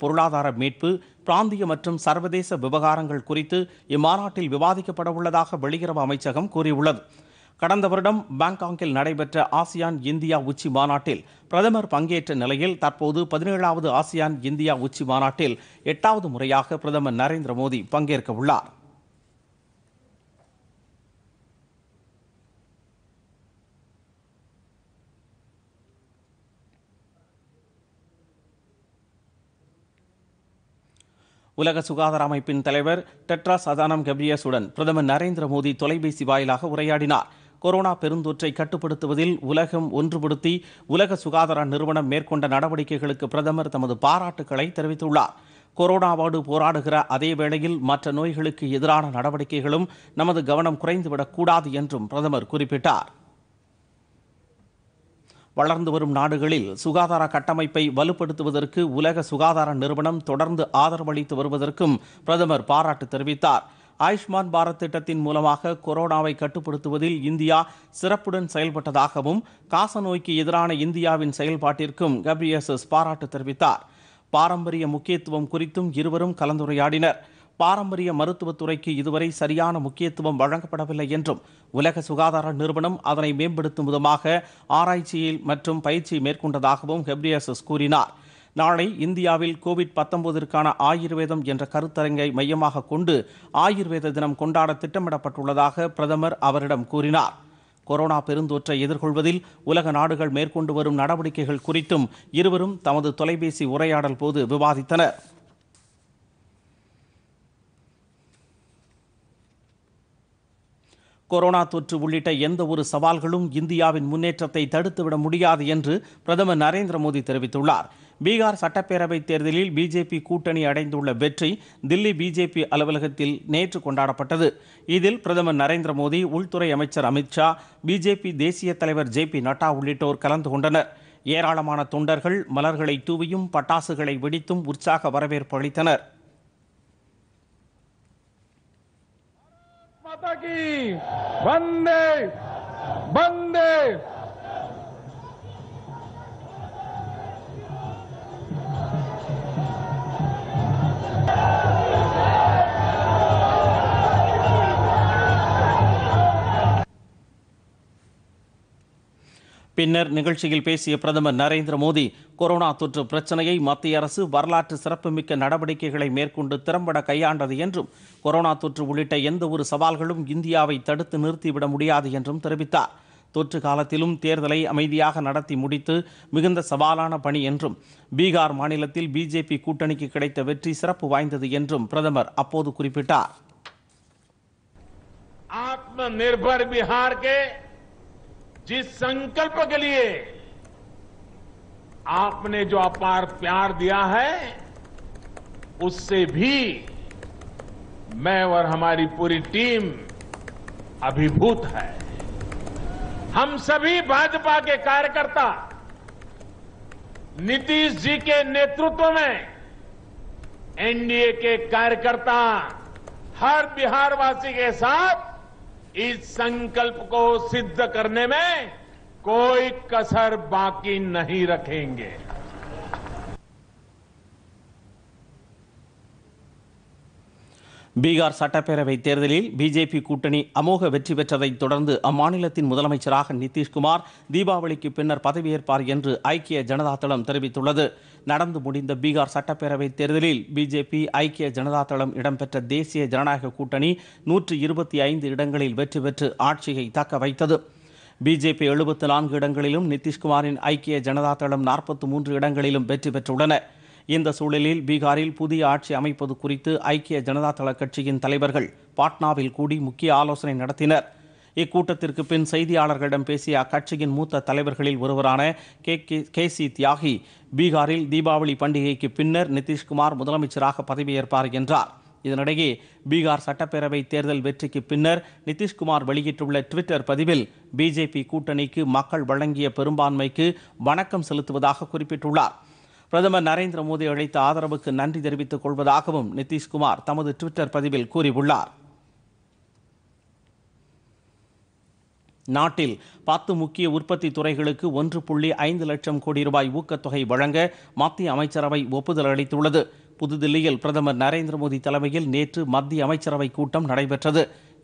பொருளாதார மீட்பு பிராந்திய மற்றும் சர்வதேச விவகாரங்கள் குறித்து இம்மாநாட்டில் விவாதிக்கப்படவுள்ளதாக வெளியுறவு அமைச்சகம் கூறியுள்ளது கடந்த வருடம் பாங்காங்கில் நடைபெற்ற ஆசியான் இந்தியா உச்சி மாநாட்டில் பிரதமர் பங்கேற்ற நிலையில் தற்போது பதினேழாவது ஆசியான் இந்தியா உச்சி மாநாட்டில் எட்டாவது முறையாக பிரதமர் நரேந்திர மோடி பங்கேற்க உள்ளார் உலக சுகாதார அமைப்பின் தலைவர் டெட்ராஸ் அதானம் கெப்ரியஸுடன் பிரதமர் நரேந்திர மோடி தொலைபேசி வாயிலாக உரையாடினார் கொரோனா பெருந்தொற்றை கட்டுப்படுத்துவதில் உலகம் ஒன்றுபடுத்தி உலக சுகாதார நிறுவனம் மேற்கொண்ட நடவடிக்கைகளுக்கு பிரதமர் தமது பாராட்டுக்களை தெரிவித்துள்ளார் கொரோனாவோடு போராடுகிற அதே வேளையில் மற்ற நோய்களுக்கு எதிரான நடவடிக்கைகளும் நமது கவனம் குறைந்துவிடக்கூடாது என்றும் பிரதமர் குறிப்பிட்டார் வளர்ந்து வரும் நாடுகளில் சுகாதார கட்டமைப்பை வலுப்படுத்துவதற்கு உலக சுகாதார நிறுவனம் தொடர்ந்து ஆதரவளித்து வருவதற்கும் பிரதமர் பாராட்டு தெரிவித்தார் ஆயுஷ்மான் பாரத் திட்டத்தின் மூலமாக கொரோனாவை கட்டுப்படுத்துவதில் இந்தியா சிறப்புடன் செயல்பட்டதாகவும் காச நோய்க்கு எதிரான இந்தியாவின் செயல்பாட்டிற்கும் கப்ரியசஸ் பாராட்டு தெரிவித்தார் பாரம்பரிய முக்கியத்துவம் குறித்தும் இருவரும் கலந்துரையாடினர் பாரம்பரிய மருத்துவத்துறைக்கு இதுவரை சரியான முக்கியத்துவம் வழங்கப்படவில்லை என்றும் உலக சுகாதார நிறுவனம் அதனை மேம்படுத்தும் விதமாக ஆராய்ச்சியில் மற்றும் பயிற்சி மேற்கொண்டதாகவும் ஹெப்ரியசஸ் கூறினார் நாளை இந்தியாவில் கோவிட் பத்தொன்பதற்கான ஆயுர்வேதம் என்ற கருத்தரங்கை மையமாக கொண்டு ஆயுர்வேத தினம் கொண்டாட திட்டமிடப்பட்டுள்ளதாக பிரதமர் அவரிடம் கூறினார் கொரோனா பெருந்தொற்றை எதிர்கொள்வதில் உலக நாடுகள் மேற்கொண்டு வரும் நடவடிக்கைகள் குறித்தும் இருவரும் தமது தொலைபேசி உரையாடல் போது விவாதித்தனர் கொரோனா தொற்று உள்ளிட்ட எந்த ஒரு சவால்களும் இந்தியாவின் முன்னேற்றத்தை தடுத்துவிட முடியாது என்று பிரதமர் நரேந்திர மோடி தெரிவித்துள்ளார் பீகார் சட்டப்பேரவைத் தேர்தலில் பிஜேபி கூட்டணி அடைந்துள்ள வெற்றி தில்லி பிஜேபி அலுவலகத்தில் நேற்று கொண்டாடப்பட்டது இதில் பிரதமர் நரேந்திர மோடி உள்துறை அமைச்சர் அமித்ஷா பிஜேபி தேசிய தலைவர் ஜே பி நட்டா உள்ளிட்டோர் கலந்து கொண்டனர் ஏராளமான தொண்டர்கள் மலர்களை தூவியும் பட்டாசுகளை வெடித்தும் உற்சாக வரவேற்பு அளித்தனர் माता की वंदे பின்னர் நிகழ்ச்சியில் பேசிய பிரதமர் நரேந்திர மோடி கொரோனா தொற்று பிரச்சனையை மத்திய அரசு வரலாற்று சிறப்புமிக்க நடவடிக்கைகளை மேற்கொண்டு திறம்பட கையாண்டது என்றும் கொரோனா தொற்று உள்ளிட்ட எந்த ஒரு சவால்களும் இந்தியாவை தடுத்து நிறுத்திவிட முடியாது என்றும் தெரிவித்தார் தொற்று காலத்திலும் தேர்தலை அமைதியாக நடத்தி முடித்து மிகுந்த சவாலான பணி என்றும் பீகார் மாநிலத்தில் பிஜேபி கூட்டணிக்கு கிடைத்த வெற்றி சிறப்பு வாய்ந்தது என்றும் பிரதமர் அப்போது குறிப்பிட்டார் ஆத்ம நிர்பர் பிஹார் கே जिस संकल्प के लिए आपने जो अपार प्यार दिया है उससे भी मैं और हमारी पूरी टीम अभिभूत है हम सभी भाजपा के कार्यकर्ता नीतीश जी के नेतृत्व में एनडीए के कार्यकर्ता हर बिहारवासी के साथ इस संकल्प को सिद्ध करने में कोई कसर बाकी नहीं रखेंगे பீகார் சட்டப்பேரவை தேர்தலில் பிஜேபி கூட்டணி அமோக வெற்றி பெற்றதைத் தொடர்ந்து அம்மாநிலத்தின் முதலமைச்சராக நிதிஷ்குமார் தீபாவளிக்கு பின்னர் பதவியேற்பார் என்று ஐக்கிய ஜனதா தளம் தெரிவித்துள்ளது நடந்து முடிந்த பீகார் சட்டப்பேரவை தேர்தலில் பிஜேபி ஐக்கிய ஜனதா தளம் இடம்பெற்ற தேசிய ஜனநாயக கூட்டணி நூற்று இருபத்தி ஐந்து இடங்களில் வெற்றி பெற்று ஆட்சியை தக்க வைத்தது பிஜேபி எழுபத்தி நான்கு இடங்களிலும் நிதிஷ்குமாரின் ஐக்கிய ஜனதா தளம் நாற்பத்தி மூன்று இடங்களிலும் வெற்றி பெற்றுள்ளன இந்த சூழலில் பீகாரில் புதிய ஆட்சி அமைப்பது குறித்து ஐக்கிய ஜனதா தள கட்சியின் தலைவர்கள் பாட்னாவில் கூடி முக்கிய ஆலோசனை நடத்தினர் இக்கூட்டத்திற்கு பின் செய்தியாளர்களிடம் பேசிய அக்கட்சியின் மூத்த தலைவர்களில் ஒருவரான கே கே சி தியாகி பீகாரில் தீபாவளி பண்டிகைக்கு பின்னர் நிதிஷ்குமார் முதலமைச்சராக பதவியேற்பார் என்றார் இதனிடையே பீகார் சட்டப்பேரவை தேர்தல் வெற்றிக்கு பின்னர் நிதிஷ்குமார் வெளியிட்டுள்ள ட்விட்டர் பதிவில் பிஜேபி கூட்டணிக்கு மக்கள் வழங்கிய பெரும்பான்மைக்கு வணக்கம் செலுத்துவதாக குறிப்பிட்டுள்ளார் பிரதமர் நரேந்திர மோடி அளித்த ஆதரவுக்கு நன்றி தெரிவித்துக் கொள்வதாகவும் நிதிஷ்குமார் தமது ட்விட்டர் பதிவில் கூறியுள்ளார் நாட்டில் பத்து முக்கிய உற்பத்தி துறைகளுக்கு ஒன்று புள்ளி ஐந்து லட்சம் கோடி ரூபாய் ஊக்கத்தொகை வழங்க மத்திய அமைச்சரவை ஒப்புதல் அளித்துள்ளது புதுதில்லியில் பிரதமர் நரேந்திர மோடி தலைமையில் நேற்று மத்திய அமைச்சரவை கூட்டம் நடைபெற்றது